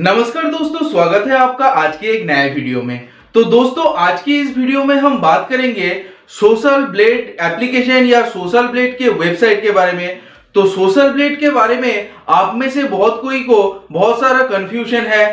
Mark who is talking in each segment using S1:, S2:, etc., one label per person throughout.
S1: नमस्कार दोस्तों स्वागत है आपका आज के एक नए वीडियो में तो दोस्तों आज की इस वीडियो में हम बात करेंगे सोशल ब्लेड एप्लीकेशन या सोशल ब्लेड के वेबसाइट के बारे में तो सोशल ब्लेड के बारे में आप में से बहुत कोई को बहुत सारा कंफ्यूजन है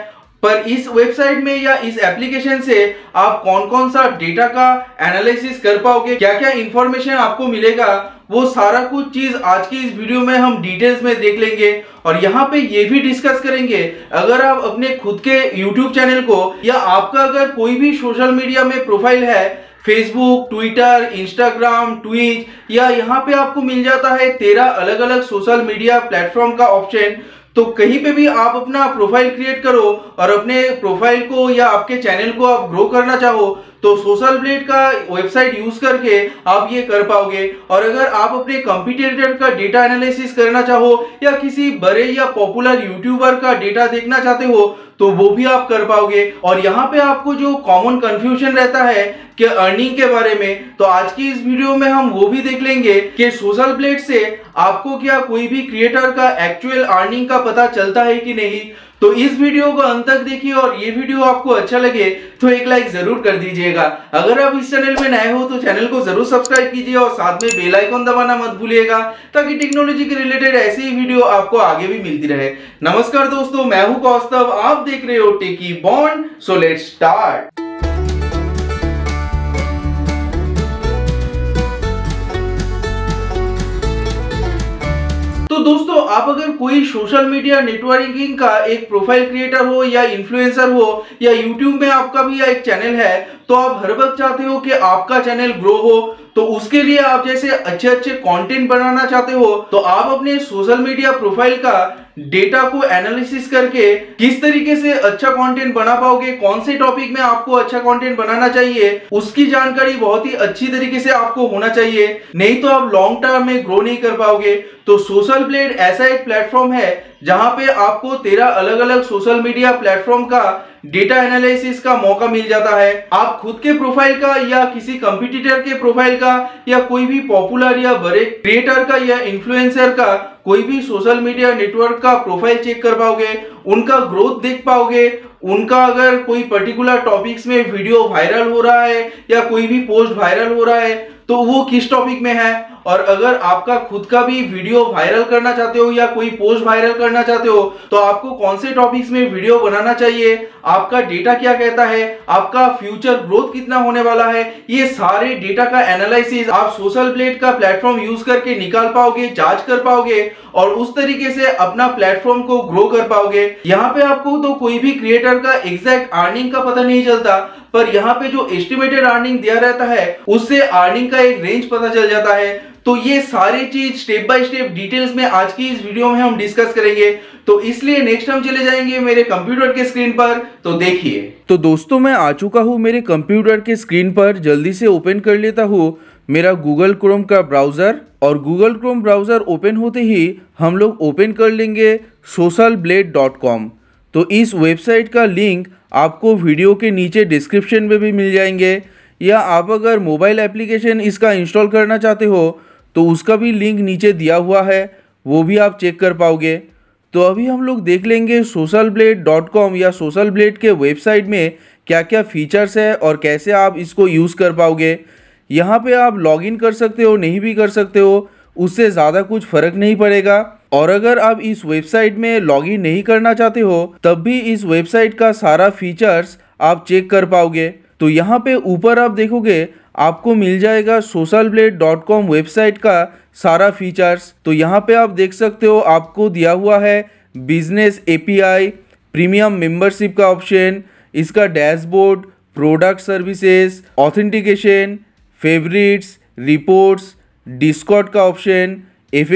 S1: पर इस वेबसाइट में या इस एप्लीकेशन से आप कौन कौन सा डेटा का एनालिसिस कर पाओगे क्या क्या इंफॉर्मेशन आपको मिलेगा वो सारा कुछ चीज आज की इस वीडियो में हम डिटेल्स में देख लेंगे और यहाँ पे ये भी डिस्कस करेंगे अगर आप अपने खुद के यूट्यूब चैनल को या आपका अगर कोई भी सोशल मीडिया में प्रोफाइल है फेसबुक ट्विटर इंस्टाग्राम ट्विच या यहाँ पे आपको मिल जाता है तेरह अलग अलग सोशल मीडिया प्लेटफॉर्म का ऑप्शन तो कहीं पे भी आप अपना प्रोफाइल क्रिएट करो और अपने प्रोफाइल को या आपके चैनल को आप ग्रो करना चाहो तो सोशल ब्लेड का वेबसाइट यूज करके आप ये कर पाओगे और अगर आप अपने कंपिटेटर का डेटा एनालिसिस करना चाहो या किसी बड़े या पॉपुलर यूट्यूबर का डेटा देखना चाहते हो तो वो भी आप कर पाओगे और यहाँ पे आपको जो कॉमन कंफ्यूजन रहता है कि अर्निंग के बारे में तो आज की इस वीडियो में हम वो भी देख लेंगे कि सोशल ब्लेड से आपको क्या कोई भी क्रिएटर का एक्चुअल अर्निंग का पता चलता है कि नहीं तो इस वीडियो को अंत तक देखिए और ये वीडियो आपको अच्छा लगे तो एक लाइक जरूर कर दीजिएगा अगर आप इस चैनल में नए हो तो चैनल को जरूर सब्सक्राइब कीजिए और साथ में बेल आइकन दबाना मत भूलिएगा ताकि टेक्नोलॉजी के रिलेटेड ऐसी ही वीडियो आपको आगे भी मिलती रहे नमस्कार दोस्तों मैं हूं कौस्तव आप देख रहे हो techy bond so let start तो दोस्तों आप अगर कोई सोशल मीडिया नेटवर्किंग का एक प्रोफाइल क्रिएटर हो या इन्फ्लुएंसर हो या यूट्यूब में आपका भी एक चैनल है तो आप हर वक्त चाहते हो कि आपका चैनल ग्रो हो तो उसके लिए आप जैसे अच्छे अच्छे कंटेंट बनाना चाहते हो तो आप अपने सोशल मीडिया प्रोफाइल का डेटा को एनालिसिस करके किस तरीके से अच्छा कंटेंट बना पाओगे कौन से टॉपिक में आपको अच्छा कंटेंट बनाना चाहिए उसकी जानकारी बहुत ही अच्छी तरीके से आपको होना चाहिए नहीं तो आप लॉन्ग टर्म में ग्रो नहीं कर पाओगे तो सोशल ब्लेड ऐसा एक प्लेटफॉर्म है जहां पे आपको तेरह अलग अलग सोशल मीडिया प्लेटफॉर्म का डेटा एनालिसिस का मौका मिल जाता है आप खुद के प्रोफाइल का या किसी कंपिटिटर के प्रोफाइल का या कोई भी पॉपुलर या बड़े क्रिएटर का या इन्फ्लुएंसर का कोई भी सोशल मीडिया नेटवर्क का प्रोफाइल चेक कर पाओगे उनका ग्रोथ देख पाओगे उनका अगर कोई पर्टिकुलर टॉपिक्स में वीडियो वायरल हो रहा है या कोई भी पोस्ट वायरल हो रहा है तो वो किस टॉपिक में है और अगर आपका खुद का भी वीडियो वायरल करना चाहते हो या कोई पोस्ट वायरल करना चाहते हो तो आपको कौन से टॉपिक्स में वीडियो बनाना चाहिए आपका डेटा क्या कहता है आपका फ्यूचर ग्रोथ कितना होने वाला है ये सारे डेटा का एनालिसिस आप सोशल प्लेट का प्लेटफॉर्म यूज करके निकाल पाओगे जांच कर पाओगे और उस तरीके से अपना प्लेटफॉर्म को ग्रो कर पाओगे यहाँ पे आपको तो कोई भी क्रिएटर का एग्जैक्ट अर्निंग का पता नहीं चलता पर यहाँ पे जो एस्टिमेटेड अर्निंग दिया रहता है उससे अर्निंग का एक रेंज पता चल जाता है तो ये सारी चीज स्टेप बाय स्टेप डिटेल्स में आज की इस वीडियो में हम डिस्कस करेंगे तो इसलिए नेक्स्ट हम चले जाएंगे मेरे कंप्यूटर के स्क्रीन पर तो देखिए तो दोस्तों मैं आ चुका हूँ मेरे कंप्यूटर के स्क्रीन पर जल्दी से ओपन कर लेता हूँ मेरा गूगल क्रोम का ब्राउज़र और गूगल क्रोम ब्राउज़र ओपन होते ही हम लोग ओपन कर लेंगे सोशल ब्लेड डॉट कॉम तो इस वेबसाइट का लिंक आपको वीडियो के नीचे डिस्क्रिप्शन में भी मिल जाएंगे या आप अगर मोबाइल एप्लीकेशन इसका इंस्टॉल करना चाहते हो तो उसका भी लिंक नीचे दिया हुआ है वो भी आप चेक कर पाओगे तो अभी हम लोग देख लेंगे सोशल ब्लेड डॉट कॉम या सोशल ब्लेड के वेबसाइट में क्या क्या फीचर्स है और कैसे आप इसको यूज़ कर पाओगे यहाँ पे आप लॉगिन कर सकते हो नहीं भी कर सकते हो उससे ज़्यादा कुछ फ़र्क नहीं पड़ेगा और अगर आप इस वेबसाइट में लॉगिन नहीं करना चाहते हो तब भी इस वेबसाइट का सारा फीचर्स आप चेक कर पाओगे तो यहाँ पे ऊपर आप देखोगे आपको मिल जाएगा Social Blade dot com website का सारा फीचर्स तो यहाँ पे आप देख सकते हो आपको दिया हुआ है बिजनेस एपीआई प्रीमियम मेंबरशिप का ऑप्शन इसका dashboard product services authentication favourites reports Discord का ऑप्शन एफ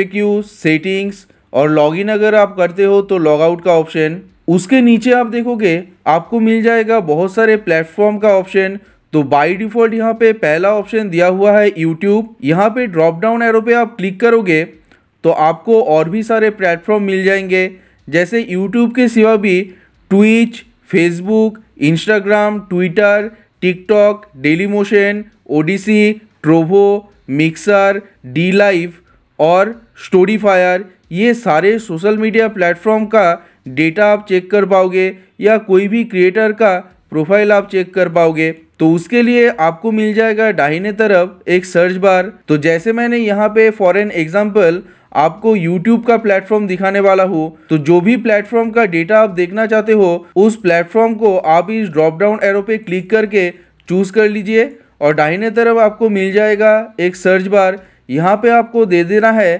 S1: सेटिंग्स और लॉगिन अगर आप करते हो तो लॉगआउट का ऑप्शन उसके नीचे आप देखोगे आपको मिल जाएगा बहुत सारे प्लेटफॉर्म का ऑप्शन तो बाय डिफ़ॉल्ट यहाँ पे पहला ऑप्शन दिया हुआ है यूट्यूब यहाँ पे ड्रॉप डाउन एरो पे आप क्लिक करोगे तो आपको और भी सारे प्लेटफॉर्म मिल जाएंगे जैसे यूट्यूब के सिवा भी Twitch Facebook Instagram Twitter TikTok Dailymotion Odysee Trovo Mixer DLive और स्टोरीफायर ये सारे सोशल मीडिया प्लेटफॉर्म का डेटा आप चेक कर पाओगे या कोई भी क्रिएटर का प्रोफाइल आप चेक कर पाओगे तो उसके लिए आपको मिल जाएगा डाहिने तरफ एक सर्च बार तो जैसे मैंने यहाँ पे फॉर एन एग्जाम्पल आपको यूट्यूब का प्लेटफॉर्म दिखाने वाला हूँ तो जो भी प्लेटफॉर्म का डेटा आप देखना चाहते हो उस प्लेटफॉर्म को आप इस ड्रॉप डाउन एरो पे क्लिक करके चूज कर लीजिए और डाइने तरफ आपको मिल जाएगा एक सर्च बार यहाँ पे आपको दे देना है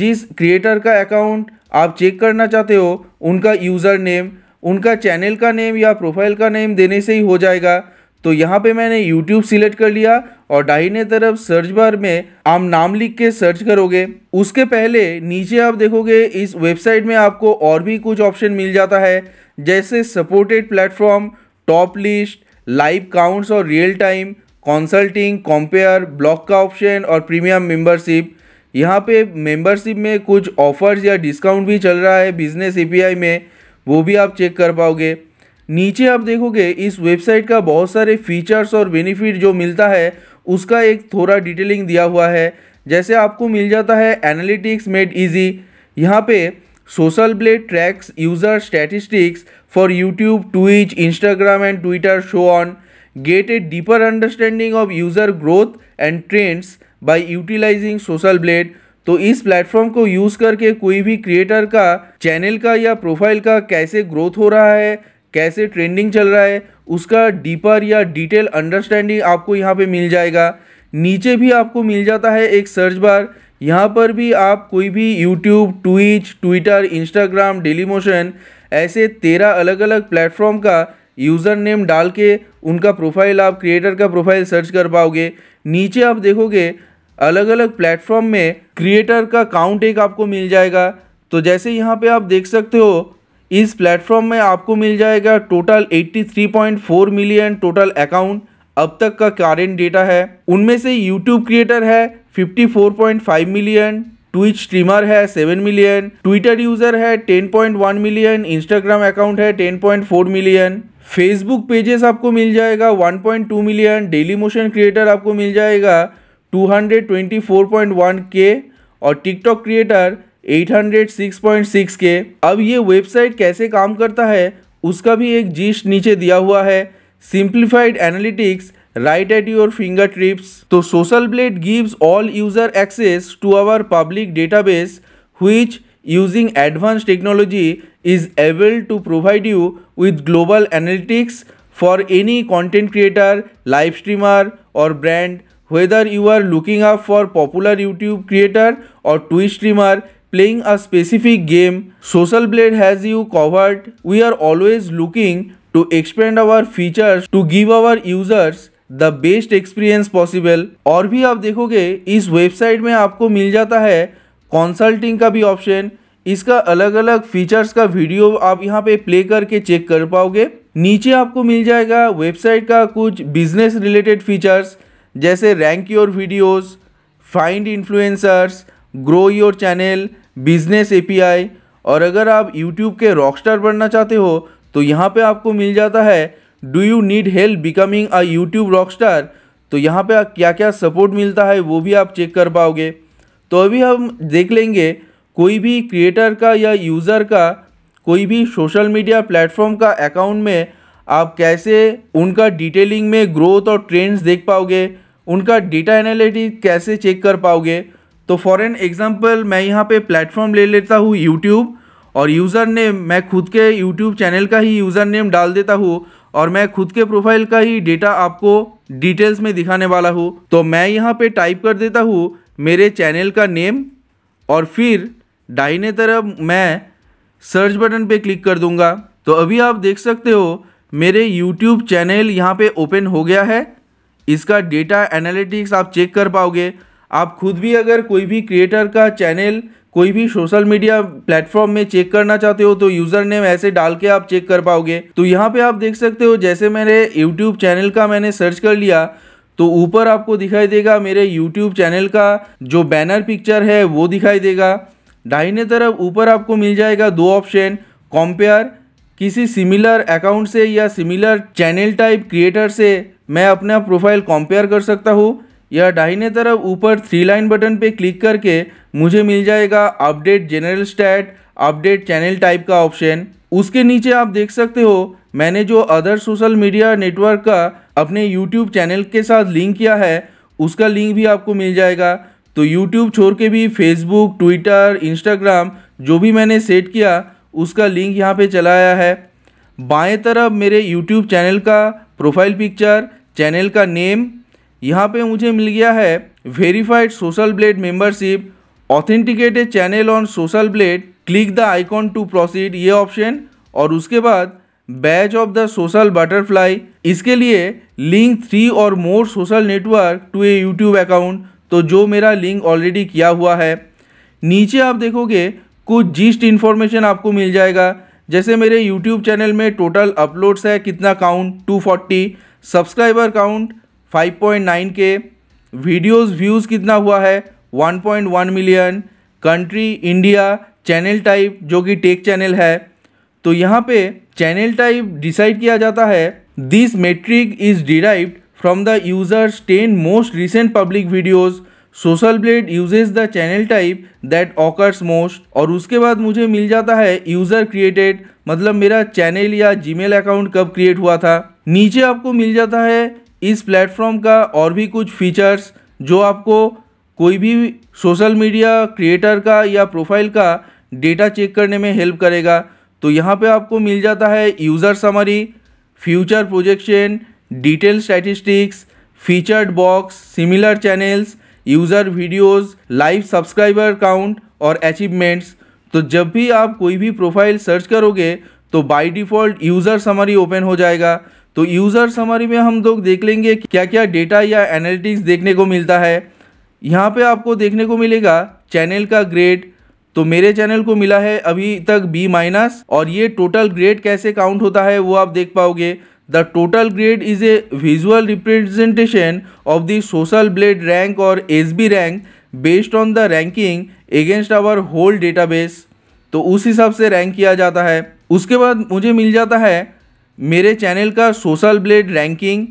S1: जिस क्रिएटर का अकाउंट आप चेक करना चाहते हो उनका यूज़र नेम उनका चैनल का नेम या प्रोफाइल का नेम देने से ही हो जाएगा तो यहाँ पे मैंने YouTube सिलेक्ट कर लिया और डाइने तरफ सर्च बार में आप नाम लिख के सर्च करोगे उसके पहले नीचे आप देखोगे इस वेबसाइट में आपको और भी कुछ ऑप्शन मिल जाता है जैसे supported platform top list live counts और real time consulting compare block का ऑप्शन और प्रीमियम मेंबरशिप यहाँ पे मेंबरशिप में कुछ ऑफर्स या डिस्काउंट भी चल रहा है बिजनेस ए में वो भी आप चेक कर पाओगे नीचे आप देखोगे इस वेबसाइट का बहुत सारे फीचर्स और बेनिफिट जो मिलता है उसका एक थोड़ा डिटेलिंग दिया हुआ है जैसे आपको मिल जाता है एनालिटिक्स मेड ईजी यहाँ पे Social Blade tracks user statistics for YouTube Twitch Instagram and Twitter show on get a deeper understanding of user growth and trends by utilizing social blade तो इस प्लेटफॉर्म को यूज़ करके कोई भी creator का channel का या प्रोफाइल का कैसे ग्रोथ हो रहा है कैसे ट्रेंडिंग चल रहा है उसका डीपर या डिटेल अंडरस्टैंडिंग आपको यहाँ पे मिल जाएगा नीचे भी आपको मिल जाता है एक सर्च बार यहाँ पर भी आप कोई भी YouTube Twitch Twitter Instagram Dailymotion ऐसे तेरह अलग अलग प्लेटफॉर्म का यूज़र नेम डाल के उनका प्रोफाइल आप क्रिएटर का प्रोफाइल सर्च कर पाओगे नीचे आप देखोगे अलग अलग प्लेटफॉर्म में क्रिएटर का काउंट एक आपको मिल जाएगा तो जैसे यहाँ पे आप देख सकते हो इस प्लेटफॉर्म में आपको मिल जाएगा टोटल 83.4 मिलियन टोटल अकाउंट अब तक का कारेंट डेटा है उनमें से यूट्यूब क्रिएटर है 54.5 मिलियन ट्विच स्ट्रीमर है सेवन मिलियन ट्विटर यूजर है ten point one million Instagram account है ten point four million Facebook pages आपको मिल जाएगा one point two million Dailymotion creator आपको मिल जाएगा two hundred twenty four point one K और TikTok creator eight hundred six point six K अब ये वेबसाइट कैसे काम करता है उसका भी एक जिस्ट नीचे दिया हुआ है simplified analytics right at your fingertips. So Social Blade gives all user access to our public database which using advanced technology is able to provide you with global analytics for any content creator, live streamer or brand whether you are looking up for popular YouTube creator or Twitch streamer playing a specific game, Social Blade has you covered. We are always looking to expand our features to give our users the best experience possible और भी आप देखोगे इस website में आपको मिल जाता है कंसल्टिंग का भी ऑप्शन इसका अलग अलग फीचर्स का वीडियो आप यहाँ पे प्ले करके चेक कर पाओगे नीचे आपको मिल जाएगा वेबसाइट का कुछ बिजनेस रिलेटेड फीचर्स जैसे rank your videos, find influencers grow your channel business API और अगर आप यूट्यूब के रॉकस्टार बनना चाहते हो तो यहाँ पे आपको मिल जाता है do you need help becoming a YouTube rockstar तो यहाँ पे क्या क्या सपोर्ट मिलता है वो भी आप चेक कर पाओगे तो अभी हम देख लेंगे कोई भी क्रिएटर का या यूज़र का कोई भी सोशल मीडिया प्लेटफॉर्म का अकाउंट में आप कैसे उनका डिटेलिंग में ग्रोथ और ट्रेंड्स देख पाओगे उनका डेटा एनालिटिक कैसे चेक कर पाओगे तो फॉर एन एग्जाम्पल मैं यहाँ पे प्लेटफॉर्म ले लेता हूँ यूट्यूब और यूज़र नेम मैं खुद के यूट्यूब चैनल का ही यूज़र नेम डाल देता हूँ और मैं खुद के प्रोफाइल का ही डेटा आपको डिटेल्स में दिखाने वाला हूँ तो मैं यहाँ पे टाइप कर देता हूँ मेरे चैनल का नेम और फिर डाइने तरफ मैं सर्च बटन पे क्लिक कर दूँगा तो अभी आप देख सकते हो मेरे यूट्यूब चैनल यहाँ पे ओपन हो गया है इसका डेटा एनालिटिक्स आप चेक कर पाओगे आप खुद भी अगर कोई भी क्रिएटर का चैनल कोई भी सोशल मीडिया प्लेटफॉर्म में चेक करना चाहते हो तो यूजर नेम ऐसे डाल के आप चेक कर पाओगे तो यहाँ पे आप देख सकते हो जैसे मेरे यूट्यूब चैनल का मैंने सर्च कर लिया तो ऊपर आपको दिखाई देगा मेरे यूट्यूब चैनल का जो बैनर पिक्चर है वो दिखाई देगा दाहिने तरफ ऊपर आपको मिल जाएगा दो ऑप्शन कॉम्पेयर किसी सिमिलर अकाउंट से या सिमिलर चैनल टाइप क्रिएटर से मैं अपना प्रोफाइल कॉम्पेयर कर सकता हूँ या डाइने तरफ ऊपर थ्री लाइन बटन पे क्लिक करके मुझे मिल जाएगा update general stat update channel type का ऑप्शन उसके नीचे आप देख सकते हो मैंने जो अदर सोशल मीडिया नेटवर्क का अपने यूट्यूब चैनल के साथ लिंक किया है उसका लिंक भी आपको मिल जाएगा तो यूट्यूब छोड़ के भी फेसबुक ट्विटर इंस्टाग्राम जो भी मैंने सेट किया उसका लिंक यहाँ पर चलाया है बाएं तरफ मेरे यूट्यूब चैनल का प्रोफाइल पिक्चर चैनल का नेम यहाँ पे मुझे मिल गया है verified social blade membership authenticated channel on social blade click the icon to proceed ये ऑप्शन और उसके बाद badge of the social butterfly इसके लिए लिंक थ्री और more social network to a YouTube account तो जो मेरा लिंक ऑलरेडी किया हुआ है नीचे आप देखोगे कुछ जिस्ट इन्फॉर्मेशन आपको मिल जाएगा जैसे मेरे यूट्यूब चैनल में टोटल अपलोड्स है कितना काउंट 240 सब्सक्राइबर काउंट 5.9 के वीडियोस व्यूज़ कितना हुआ है 1.1 million country India channel type जो कि टेक चैनल है तो यहाँ पे चैनल टाइप डिसाइड किया जाता है this metric is derived from the user's ten most recent public videos social blade uses the channel type that occurs most और उसके बाद मुझे मिल जाता है यूज़र क्रिएटेड मतलब मेरा चैनल या जीमेल अकाउंट कब क्रिएट हुआ था नीचे आपको मिल जाता है इस प्लेटफॉर्म का और भी कुछ फीचर्स जो आपको कोई भी सोशल मीडिया क्रिएटर का या प्रोफाइल का डेटा चेक करने में हेल्प करेगा तो यहाँ पे आपको मिल जाता है user summary future projection detail statistics featured box similar channels user videos, live subscriber count और अचीवमेंट्स तो जब भी आप कोई भी प्रोफाइल सर्च करोगे तो by default user summary open हो जाएगा तो यूज़र समरी में हम लोग देख लेंगे क्या क्या डेटा या एनालिटिक्स देखने को मिलता है यहाँ पे आपको देखने को मिलेगा चैनल का ग्रेड तो मेरे चैनल को मिला है अभी तक बी माइनस और ये टोटल ग्रेड कैसे काउंट होता है वो आप देख पाओगे the total grade is a visual representation of the social blade rank और S B rank based on the ranking against our whole database तो उस हिसाब से रैंक किया जाता है उसके बाद मुझे मिल जाता है मेरे चैनल का सोशल ब्लेड रैंकिंग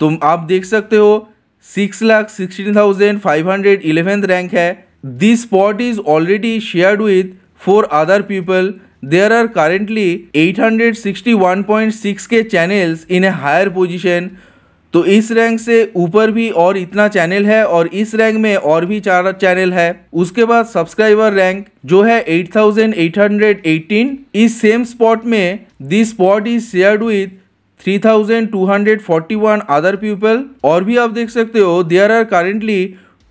S1: तुम आप देख सकते हो six lakh sixteen thousand five hundred eleventh rank है this spot is already shared with four other people there are currently eight hundred sixty one point six K channels in a higher position तो इस rank से ऊपर भी और इतना channel है और इस रैंक में और भी चार चैनल है उसके बाद सब्सक्राइबर रैंक जो है 8818 इस सेम स्पॉट में this spot is shared with 3241 other people और भी आप देख सकते हो there are currently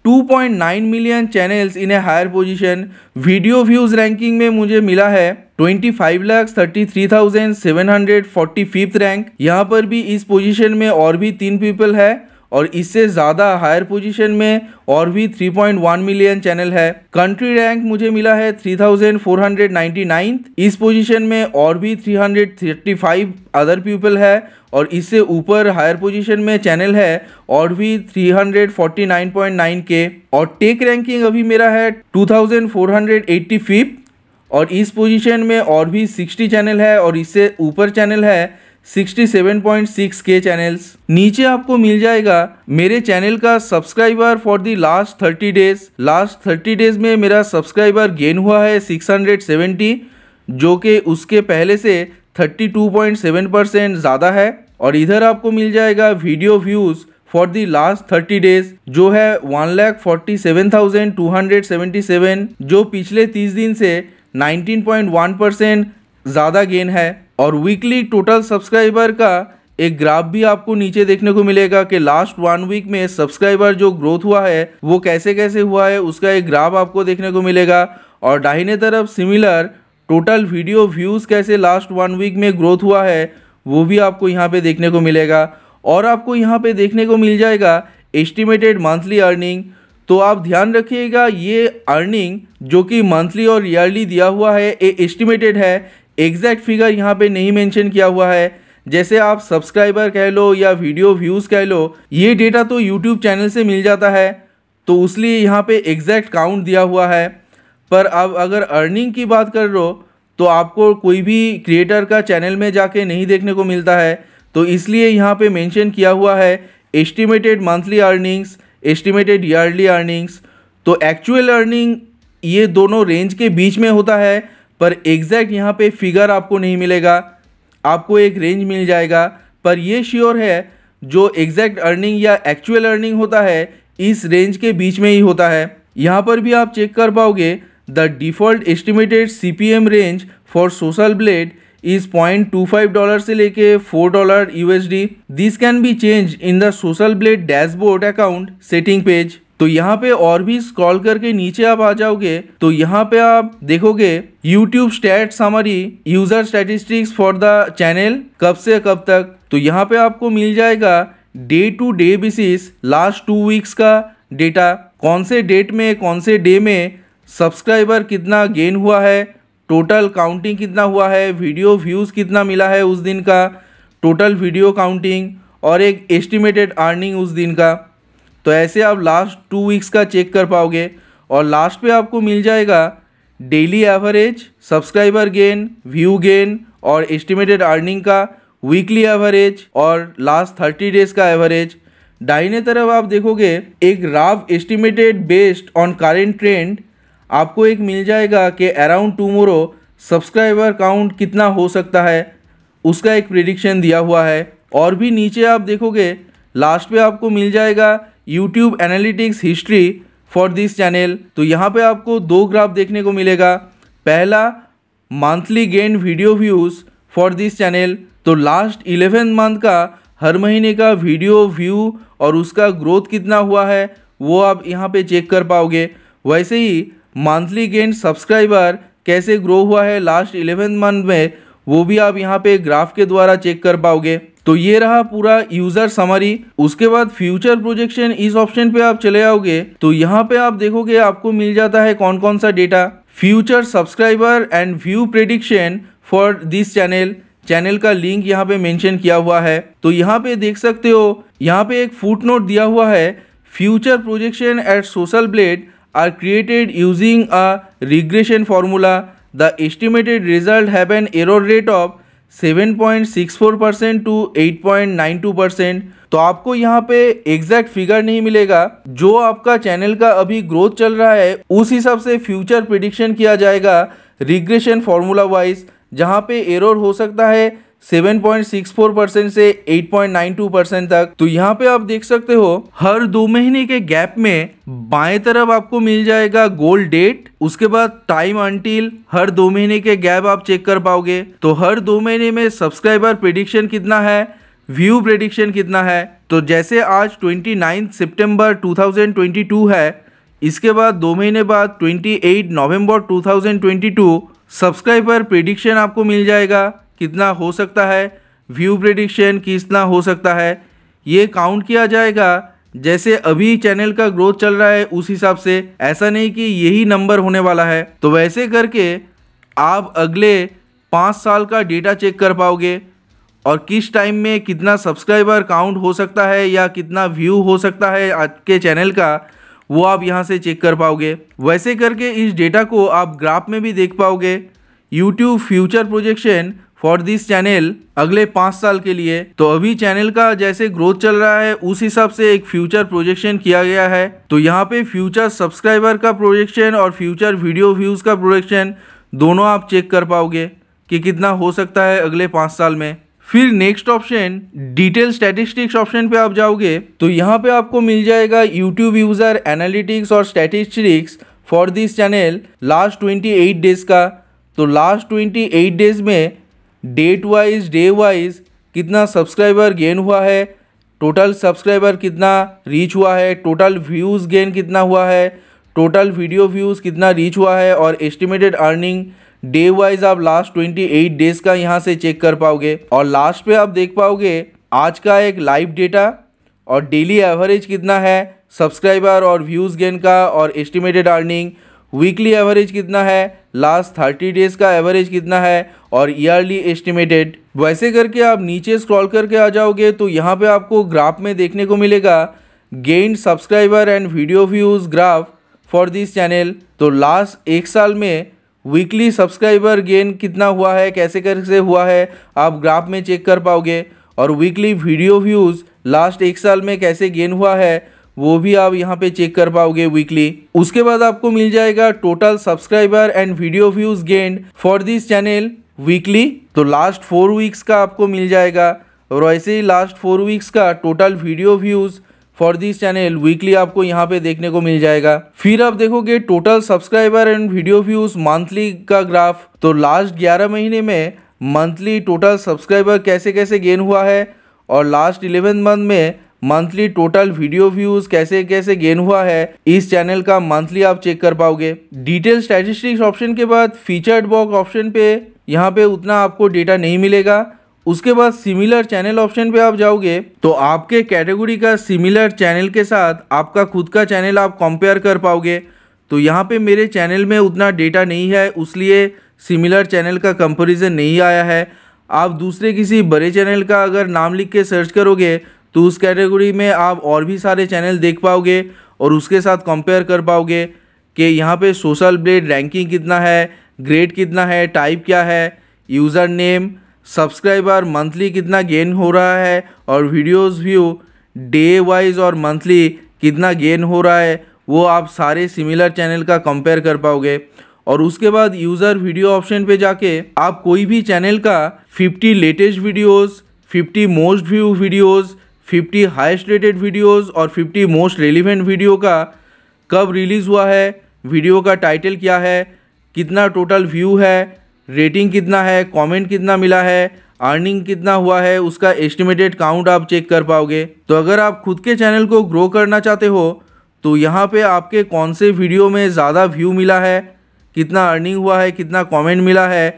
S1: 2.9 million channels in a higher position video views ranking में मुझे मिला है 25 lakh thirty three thousand seven hundred forty fifth rank यहाँ पर भी इस पोजीशन में और भी तीन पीपल है और इससे ज़्यादा हायर पोजीशन में और भी 3.1 मिलियन चैनल है कंट्री रैंक मुझे मिला है 3499 इस पोजीशन में और भी 335 अदर पीपल है और इससे ऊपर हायर पोजीशन में चैनल है और भी 349.9 के और टेक रैंकिंग अभी मेरा है 2485 और इस पोजीशन में और भी 60 चैनल है और इससे ऊपर चैनल है 67.6 के चैनल्स नीचे आपको मिल जाएगा मेरे चैनल का subscriber for the last thirty days last thirty days में मेरा सब्सक्राइबर गेन हुआ है 670 जो कि उसके पहले से 32.7 परसेंट ज़्यादा है और इधर आपको मिल जाएगा video views for the last thirty days जो है one lakh forty seven thousand two hundred seventy seven जो पिछले तीस दिन से नाइनटीन पॉइंट वन परसेंट ज़्यादा गेन है और वीकली टोटल सब्सक्राइबर का एक ग्राफ भी आपको नीचे देखने को मिलेगा कि लास्ट वन वीक में सब्सक्राइबर जो ग्रोथ हुआ है वो कैसे कैसे हुआ है उसका एक ग्राफ आपको देखने को मिलेगा और डाहिने तरफ सिमिलर टोटल वीडियो व्यूज़ कैसे लास्ट वन वीक में ग्रोथ हुआ है वो भी आपको यहाँ पे देखने को मिलेगा और आपको यहाँ पे देखने को मिल जाएगा एस्टिमेटेड मंथली अर्निंग तो आप ध्यान रखिएगा ये अर्निंग जो कि मंथली और ईयरली दिया हुआ है ये एस्टिमेटेड है एग्जैक्ट फिगर यहाँ पे नहीं मेंशन किया हुआ है जैसे आप सब्सक्राइबर कह लो या वीडियो व्यूज़ कह लो ये डेटा तो यूट्यूब चैनल से मिल जाता है तो उसलिए यहाँ पे एग्जैक्ट काउंट दिया हुआ है पर अब अगर अर्निंग की बात कर लो तो आपको कोई भी क्रिएटर का चैनल में जाके नहीं देखने को मिलता है तो इसलिए यहाँ पे मेंशन किया हुआ है estimated monthly earnings estimated yearly earnings तो एक्चुअल अर्निंग ये दोनों रेंज के बीच में होता है पर एग्जैक्ट यहाँ पे फिगर आपको नहीं मिलेगा आपको एक रेंज मिल जाएगा पर ये श्योर है जो एग्जैक्ट अर्निंग या एक्चुअल अर्निंग होता है इस रेंज के बीच में ही होता है यहाँ पर भी आप चेक कर पाओगे the default estimated C P M range for social blade is point two five dollar से लेके four dollar U S D this can be change in the social blade dashboard account setting page तो यहाँ पे और भी scroll करके नीचे आप आ जाओगे तो यहाँ पे आप देखोगे YouTube स्टैट हमारी user statistics for the channel कब से कब तक तो यहाँ पे आपको मिल जाएगा day to day basis last two weeks का डेटा कौन से डेट में कौन से डे में सब्सक्राइबर कितना गेन हुआ है टोटल काउंटिंग कितना हुआ है वीडियो व्यूज़ कितना मिला है उस दिन का टोटल वीडियो काउंटिंग और एक एस्टिमेटेड अर्निंग उस दिन का तो ऐसे आप लास्ट टू वीक्स का चेक कर पाओगे और लास्ट पे आपको मिल जाएगा daily average subscriber gain view gain और एस्टिमेटेड अर्निंग का वीकली एवरेज और लास्ट थर्टी डेज का एवरेज डाइने तरफ आप देखोगे एक rough estimated based on current trend आपको एक मिल जाएगा कि अराउंड टूमोरो सब्सक्राइबर काउंट कितना हो सकता है उसका एक प्रिडिक्शन दिया हुआ है और भी नीचे आप देखोगे लास्ट पे आपको मिल जाएगा YouTube analytics history for this channel तो यहाँ पे आपको दो ग्राफ देखने को मिलेगा पहला monthly gain video views for this channel तो लास्ट इलेवेंथ मंथ का हर महीने का वीडियो व्यू और उसका ग्रोथ कितना हुआ है वो आप यहाँ पे चेक कर पाओगे वैसे ही मंथली गेन सब्सक्राइबर कैसे ग्रो हुआ है लास्ट इलेवेंथ मंथ में वो भी आप यहाँ पे ग्राफ के द्वारा चेक कर पाओगे तो ये रहा पूरा यूजर समरी उसके बाद फ्यूचर प्रोजेक्शन इस ऑप्शन पे आप चले आओगे तो यहाँ पे आप देखोगे आपको मिल जाता है कौन कौन सा data future subscriber and view prediction for this channel channel का लिंक यहाँ पे मेंशन किया हुआ है तो यहाँ पे देख सकते हो यहाँ पे एक फुट नोट दिया हुआ है future projection at social blade are created using a regression formula the estimated result have an error rate of 7.64 percent to 8.92 percent तो आपको यहाँ पे एग्जैक्ट फिगर नहीं मिलेगा जो आपका चैनल का अभी ग्रोथ चल रहा है उस हिसाब से फ्यूचर प्रिडिक्शन किया जाएगा रिग्रेशन फार्मूला वाइज जहाँ पे एरर हो सकता है 7.64 परसेंट से 8.92 परसेंट तक तो यहाँ पे आप देख सकते हो हर दो महीने के गैप में बाएं तरफ आपको मिल जाएगा गोल्ड डेट उसके बाद टाइम अंटिल हर दो महीने के गैप आप चेक कर पाओगे तो हर दो महीने में सब्सक्राइबर प्रिडिक्शन कितना है व्यू प्रिडिक्शन कितना है तो जैसे आज ट्वेंटी सितंबर 2022 है इसके बाद दो महीने बाद 28 नवंबर 2022 सब्सक्राइबर प्रिडिक्शन आपको मिल जाएगा कितना हो सकता है व्यू प्रिडिक्शन कितना हो सकता है ये काउंट किया जाएगा जैसे अभी चैनल का ग्रोथ चल रहा है उस हिसाब से ऐसा नहीं कि यही नंबर होने वाला है तो वैसे करके आप अगले पाँच साल का डेटा चेक कर पाओगे और किस टाइम में कितना सब्सक्राइबर काउंट हो सकता है या कितना व्यू हो सकता है आपके चैनल का वो आप यहाँ से चेक कर पाओगे वैसे करके इस डेटा को आप ग्राफ में भी देख पाओगे YouTube future projection for this channel अगले पाँच साल के लिए तो अभी चैनल का जैसे ग्रोथ चल रहा है उस हिसाब से एक फ्यूचर प्रोजेक्शन किया गया है तो यहाँ पे फ्यूचर सब्सक्राइबर का प्रोजेक्शन और फ्यूचर वीडियो व्यूज़ का प्रोजेक्शन दोनों आप चेक कर पाओगे कि कितना हो सकता है अगले पाँच साल में फिर next option detail statistics option पे आप जाओगे तो यहाँ पे आपको मिल जाएगा यूट्यूब यूज़र एनालिटिक्स और statistics for this channel last 28 days का तो लास्ट 28 डेज़ में डेट वाइज डे वाइज कितना सब्सक्राइबर गेन हुआ है टोटल सब्सक्राइबर कितना रीच हुआ है टोटल व्यूज़ गेन कितना हुआ है टोटल वीडियो व्यूज़ कितना रीच हुआ है और एस्टिमेटेड अर्निंग डे वाइज आप लास्ट ट्वेंटी एट डेज का यहाँ से चेक कर पाओगे और लास्ट पे आप देख पाओगे आज का एक लाइव डेटा और डेली एवरेज कितना है सब्सक्राइबर और व्यूज़ गेन का और एस्टिमेटेड अर्निंग वीकली एवरेज कितना है लास्ट थर्टी डेज़ का एवरेज कितना है और ईयरली एस्टिमेटेड वैसे करके आप नीचे स्क्रॉल करके आ जाओगे तो यहाँ पे आपको ग्राफ में देखने को मिलेगा gain subscriber and video views graph for this channel तो लास्ट एक साल में वीकली सब्सक्राइबर गेन कितना हुआ है कैसे कैसे हुआ है आप ग्राफ में चेक कर पाओगे और वीकली वीडियो व्यूज़ लास्ट एक साल में कैसे गेन हुआ है वो भी आप यहाँ पे चेक कर पाओगे वीकली उसके बाद आपको मिल जाएगा total subscriber and video views gained for this channel weekly तो लास्ट फोर वीक्स का आपको मिल जाएगा और ऐसे ही लास्ट फोर वीक्स का total video views for this channel weekly आपको यहाँ पे देखने को मिल जाएगा फिर आप देखोगे total subscriber and video views monthly का ग्राफ तो लास्ट 11 महीने में मंथली टोटल सब्सक्राइबर कैसे कैसे गेन हुआ है और लास्ट 11 मंथ में मंथली टोटल वीडियो व्यूज कैसे कैसे गेन हुआ है इस चैनल का मंथली आप चेक कर पाओगे डिटेल स्टैटिस्टिक्स ऑप्शन के बाद फीचर्ड बॉक्स ऑप्शन पे यहाँ पे उतना आपको डेटा नहीं मिलेगा उसके बाद सिमिलर चैनल ऑप्शन पे आप जाओगे तो आपके कैटेगरी का सिमिलर चैनल के साथ आपका खुद का चैनल आप कंपेयर कर पाओगे तो यहाँ पे मेरे चैनल में उतना डेटा नहीं है उसलिए सिमिलर चैनल का कंपैरिजन नहीं आया है आप दूसरे किसी बड़े चैनल का अगर नाम लिख के सर्च करोगे तो उस कैटेगरी में आप और भी सारे चैनल देख पाओगे और उसके साथ कंपेयर कर पाओगे कि यहाँ पे सोशल ब्लेड रैंकिंग कितना है ग्रेड कितना है टाइप क्या है यूज़र नेम सब्सक्राइबर मंथली कितना गेन हो रहा है और वीडियोस व्यू डे वाइज और मंथली कितना गेन हो रहा है वो आप सारे सिमिलर चैनल का कंपेयर कर पाओगे और उसके बाद यूज़र वीडियो ऑप्शन पे जाके आप कोई भी चैनल का 50 latest videos 50 most view videos fifty highest rated videos और फिफ्टी मोस्ट रेलिवेंट वीडियो का कब रिलीज़ हुआ है वीडियो का टाइटल क्या है कितना टोटल व्यू है रेटिंग कितना है कमेंट कितना मिला है अर्निंग कितना हुआ है उसका एस्टिमेटेड काउंट आप चेक कर पाओगे तो अगर आप खुद के चैनल को ग्रो करना चाहते हो तो यहाँ पे आपके कौन से वीडियो में ज़्यादा व्यू मिला है कितना अर्निंग हुआ है कितना कमेंट मिला है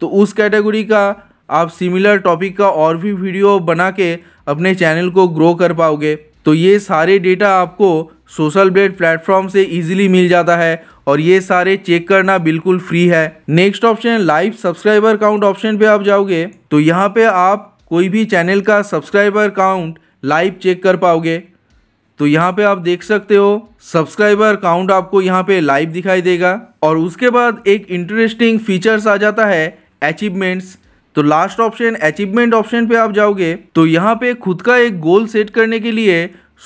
S1: तो उस कैटेगरी का आप सिमिलर टॉपिक का और भी वीडियो बना के अपने चैनल को ग्रो कर पाओगे तो ये सारे डेटा आपको सोशल ब्लेड प्लेटफॉर्म से इजीली मिल जाता है और ये सारे चेक करना बिल्कुल फ्री है next option live subscriber count option पे आप जाओगे तो यहाँ पे आप कोई भी चैनल का सब्सक्राइबर काउंट लाइव चेक कर पाओगे तो यहाँ पे आप देख सकते हो सब्सक्राइबर काउंट आपको यहाँ पे लाइव दिखाई देगा और उसके बाद एक इंटरेस्टिंग फीचर्स आ जाता है अचीवमेंट्स तो लास्ट ऑप्शन अचीवमेंट ऑप्शन पे आप जाओगे तो यहाँ पे खुद का एक गोल सेट करने के लिए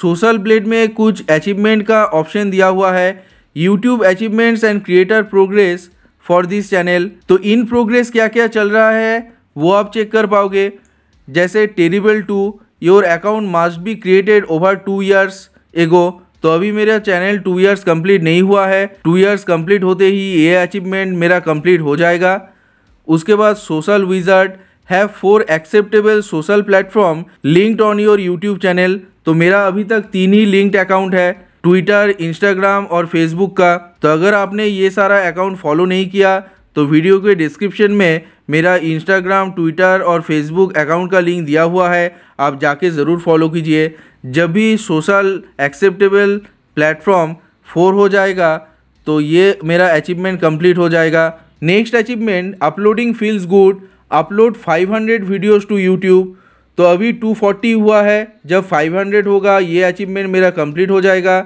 S1: सोशल ब्लेड में कुछ अचीवमेंट का ऑप्शन दिया हुआ है YouTube achievements and creator progress for this channel तो इन प्रोग्रेस क्या क्या चल रहा है वो आप चेक कर पाओगे जैसे terrible to your account must be created over two years ago तो अभी मेरा चैनल टू ईयर्स कंप्लीट नहीं हुआ है टू ईयर्स कंप्लीट होते ही ये अचीवमेंट मेरा कंप्लीट हो जाएगा उसके बाद social wizard have four acceptable social platform linked on your YouTube channel तो मेरा अभी तक तीन ही लिंक्ड अकाउंट है ट्विटर इंस्टाग्राम और फेसबुक का तो अगर आपने ये सारा अकाउंट फॉलो नहीं किया तो वीडियो के डिस्क्रिप्शन में मेरा इंस्टाग्राम ट्विटर और फेसबुक अकाउंट का लिंक दिया हुआ है आप जाके ज़रूर फॉलो कीजिए जब भी सोशल एक्सेप्टेबल प्लेटफॉर्म फोर हो जाएगा तो ये मेरा अचीवमेंट कंप्लीट हो जाएगा next achievement uploading feels good upload 500 videos to YouTube तो अभी 240 हुआ है जब 500 होगा ये अचीवमेंट मेरा कंप्लीट हो जाएगा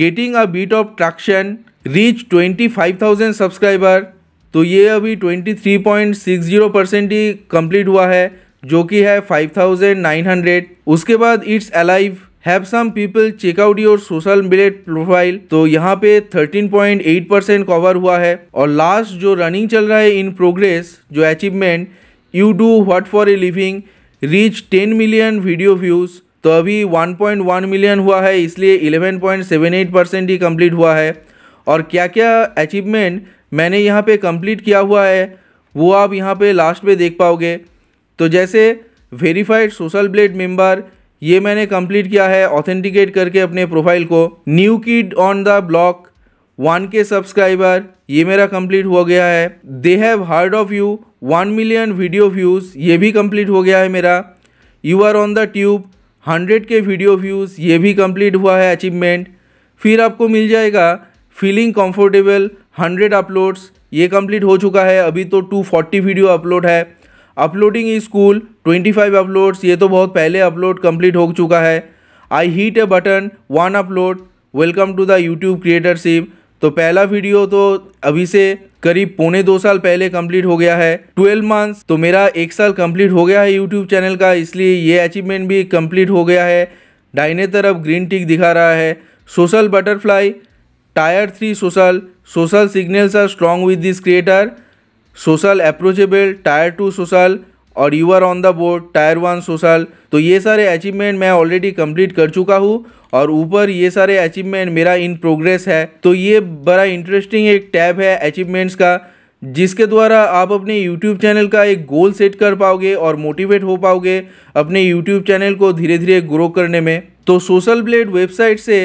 S1: getting a bit of traction reach 25,000 subscriber तो ये अभी 23.60 परसेंट ही कंप्लीट हुआ है जो कि है 5,900 उसके बाद it's alive have some people check out your social millet profile तो यहाँ पे 13.8 परसेंट कवर हुआ है और लास्ट जो रनिंग चल रहा है इन प्रोग्रेस जो achievement you do what for a living reach 10 million video views तो अभी 1.1 मिलियन हुआ है इसलिए 11.78 परसेंट ही कंप्लीट हुआ है और क्या क्या अचीवमेंट मैंने यहाँ पे कंप्लीट किया हुआ है वो आप यहाँ पे लास्ट में देख पाओगे तो जैसे वेरीफाइड सोशल ब्लेड मेम्बर ये मैंने कंप्लीट किया है ऑथेंटिकेट करके अपने प्रोफाइल को new kid on the block one K subscriber ये मेरा कंप्लीट हो गया है they have heard of you one million video views ये भी कंप्लीट हो गया है मेरा you are on the tube hundred K video views ये भी कंप्लीट हुआ है अचीवमेंट फिर आपको मिल जाएगा फीलिंग कंफर्टेबल हंड्रेड अपलोड्स ये कंप्लीट हो चुका है अभी तो टू फोर्टी वीडियो अपलोड है अपलोडिंग स्कूल 25 अपलोड्स ये तो बहुत पहले अपलोड कंप्लीट हो चुका है I hit a button one upload welcome to the YouTube creatorship तो पहला वीडियो तो अभी से करीब पौने दो साल पहले कंप्लीट हो गया है ट्वेल्व मंथ्स तो मेरा एक साल कंप्लीट हो गया है यूट्यूब चैनल का इसलिए ये अचीवमेंट भी कंप्लीट हो गया है डाइने तरफ ग्रीन टिक दिखा रहा है social butterfly tier three social social signals are strong with this creator social approachable tier two social और you are on the board tier one social तो ये सारे अचीवमेंट मैं ऑलरेडी कंप्लीट कर चुका हूँ और ऊपर ये सारे अचीवमेंट मेरा इन प्रोग्रेस है तो ये बड़ा इंटरेस्टिंग एक टैब है अचीवमेंट्स का जिसके द्वारा आप अपने यूट्यूब चैनल का एक गोल सेट कर पाओगे और मोटिवेट हो पाओगे अपने यूट्यूब चैनल को धीरे धीरे ग्रो करने में तो सोशल ब्लेड वेबसाइट से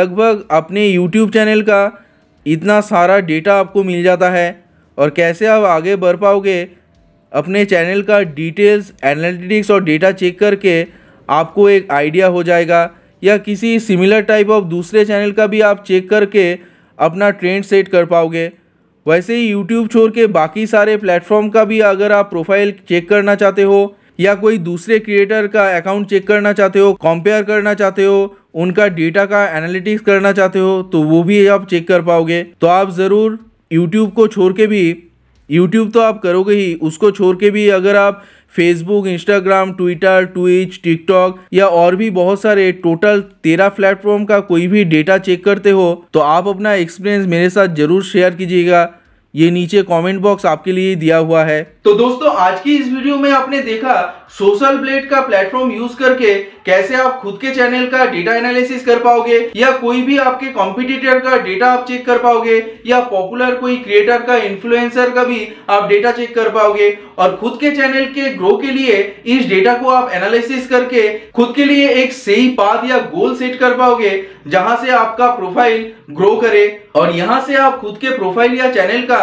S1: लगभग अपने यूट्यूब चैनल का इतना सारा डेटा आपको मिल जाता है और कैसे आप आगे बढ़ पाओगे अपने चैनल का डिटेल्स एनालिटिक्स और डेटा चेक करके आपको एक आइडिया हो जाएगा या किसी सिमिलर टाइप ऑफ दूसरे चैनल का भी आप चेक करके अपना ट्रेंड सेट कर पाओगे वैसे ही यूट्यूब छोड़ के बाकी सारे प्लेटफॉर्म का भी अगर आप प्रोफाइल चेक करना चाहते हो या कोई दूसरे क्रिएटर का अकाउंट चेक करना चाहते हो कंपेयर करना चाहते हो उनका डेटा का एनालिटिक्स करना चाहते हो तो वो भी आप चेक कर पाओगे तो आप ज़रूर यूट्यूब को छोड़ के भी यूट्यूब तो आप करोगे ही उसको छोड़ के भी अगर आप Facebook Instagram Twitter Twitch TikTok या और भी बहुत सारे टोटल तेरह प्लेटफॉर्म का कोई भी डेटा चेक करते हो तो आप अपना एक्सपीरियंस मेरे साथ जरूर शेयर कीजिएगा ये नीचे कमेंट बॉक्स आपके लिए दिया हुआ है तो दोस्तों आज की इस वीडियो में आपने देखा सोशल ब्लेड का प्लेटफॉर्म यूज करके कैसे आप खुद के चैनल का डेटा एनालिसिस कर पाओगे या कोई भी आपके कॉम्पिटिटर का डेटा आप चेक कर पाओगे या पॉपुलर कोई क्रिएटर का इन्फ्लुएंसर का भी आप डेटा चेक कर पाओगे और खुद के चैनल के ग्रो के लिए इस डेटा को आप एनालिसिस करके खुद के लिए एक सही पाथ या गोल सेट कर पाओगे जहां से आपका प्रोफाइल ग्रो करे और यहाँ से आप खुद के प्रोफाइल या चैनल का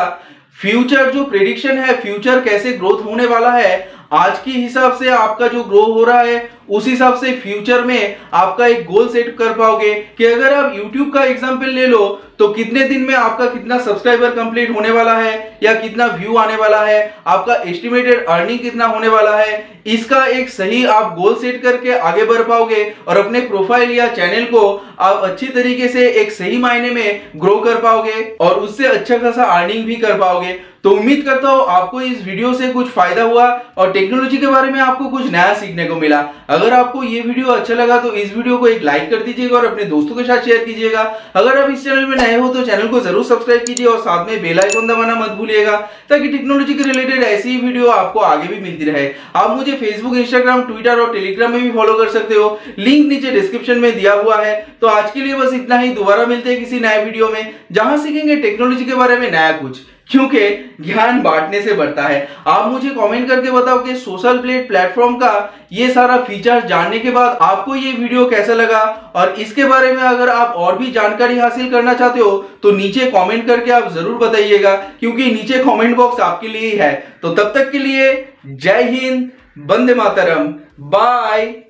S1: फ्यूचर जो प्रिडिक्शन है फ्यूचर कैसे ग्रोथ होने वाला है आज के हिसाब से आपका जो ग्रो हो रहा है उस हिसाब से फ्यूचर में आपका एक गोल सेट कर पाओगे कि अगर आप यूट्यूब का एग्जाम्पल ले लो तो कितने दिन में आपका कितना सब्सक्राइबर कंप्लीट होने वाला है या कितना व्यू आने वाला है आपका एस्टिमेटेड अर्निंग कितना होने वाला है इसका एक सही आप गोल सेट करके आगे बढ़ पाओगे और अपने प्रोफाइल या चैनल को आप अच्छी तरीके से एक सही मायने में ग्रो कर पाओगे और उससे अच्छा खासा अर्निंग भी कर पाओगे तो उम्मीद करता हूँ आपको इस वीडियो से कुछ फायदा हुआ और टेक्नोलॉजी के बारे में आपको कुछ नया सीखने को मिला अगर आपको ये वीडियो अच्छा लगा तो इस वीडियो को एक लाइक कर दीजिएगा और अपने दोस्तों के साथ शेयर कीजिएगा अगर आप इस चैनल में नए हो तो चैनल को जरूर सब्सक्राइब कीजिए और साथ में बेल आइकन दबाना मत भूलिएगा ताकि टेक्नोलॉजी के रिलेटेड ऐसी ही वीडियो आपको आगे भी मिलती रहे आप मुझे फेसबुक इंस्टाग्राम ट्विटर और टेलीग्राम में भी फॉलो कर सकते हो लिंक नीचे डिस्क्रिप्शन में दिया हुआ है तो आज के लिए बस इतना ही दोबारा मिलते हैं किसी नए वीडियो में जहां सीखेंगे टेक्नोलॉजी के बारे में नया कुछ क्योंकि ज्ञान बांटने से बढ़ता है आप मुझे कमेंट करके बताओ कि सोशल प्लेट प्लेटफॉर्म का ये सारा फीचर जानने के बाद आपको ये वीडियो कैसा लगा और इसके बारे में अगर आप और भी जानकारी हासिल करना चाहते हो तो नीचे कमेंट करके आप जरूर बताइएगा क्योंकि नीचे कमेंट बॉक्स आपके लिए ही है तो तब तक के लिए जय हिंद बंदे मातरम बाय